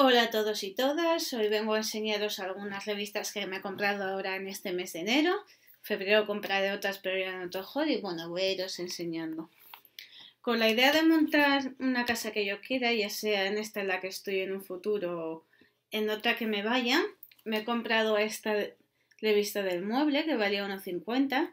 Hola a todos y todas, hoy vengo a enseñaros algunas revistas que me he comprado ahora en este mes de enero. Febrero compraré otras, pero ya otro hall y bueno, voy a iros enseñando. Con la idea de montar una casa que yo quiera, ya sea en esta en la que estoy en un futuro o en otra que me vaya, me he comprado esta revista del mueble que valía 1,50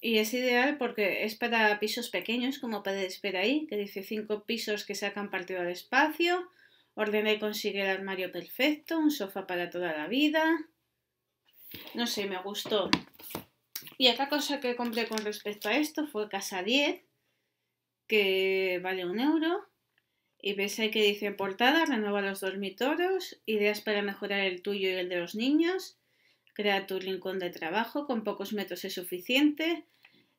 y es ideal porque es para pisos pequeños, como podéis ver ahí, que dice 5 pisos que sacan partido al espacio Ordené conseguir el armario perfecto, un sofá para toda la vida. No sé, me gustó. Y otra cosa que compré con respecto a esto fue Casa 10, que vale un euro. Y ves ahí que dice portada, renueva los dormitorios, ideas para mejorar el tuyo y el de los niños, crea tu rincón de trabajo, con pocos metros es suficiente,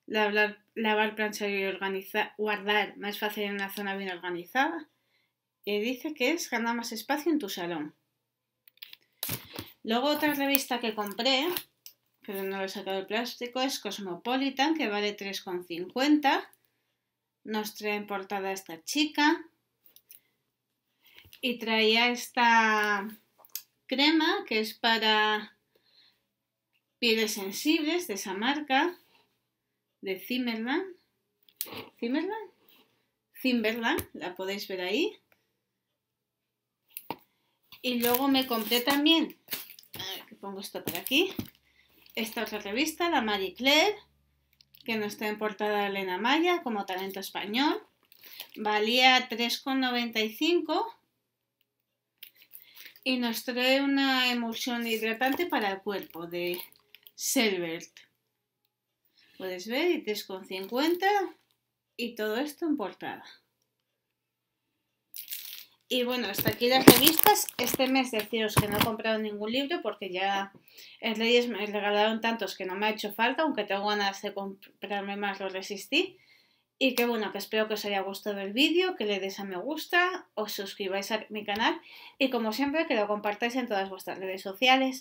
lavar, lavar planchar y organizar, guardar más fácil en una zona bien organizada y dice que es ganar más espacio en tu salón. Luego otra revista que compré, pero no lo he sacado el plástico, es Cosmopolitan, que vale 3,50. Nos trae en portada esta chica. Y traía esta crema que es para pieles sensibles de esa marca, de Zimmerman. ¿Zimmerman? la podéis ver ahí. Y luego me compré también, que pongo esto por aquí, esta otra revista, la Marie Claire, que no está en portada Elena Maya como talento español. Valía 3,95 y nos trae una emulsión hidratante para el cuerpo de Selbert. Puedes ver, y 3,50 y todo esto en portada. Y bueno, hasta aquí las revistas. Este mes deciros que no he comprado ningún libro porque ya en Reyes me regalaron tantos que no me ha hecho falta, aunque tengo ganas de comprarme más, lo resistí. Y que bueno, que espero que os haya gustado el vídeo, que le des a me gusta, os suscribáis a mi canal y como siempre que lo compartáis en todas vuestras redes sociales.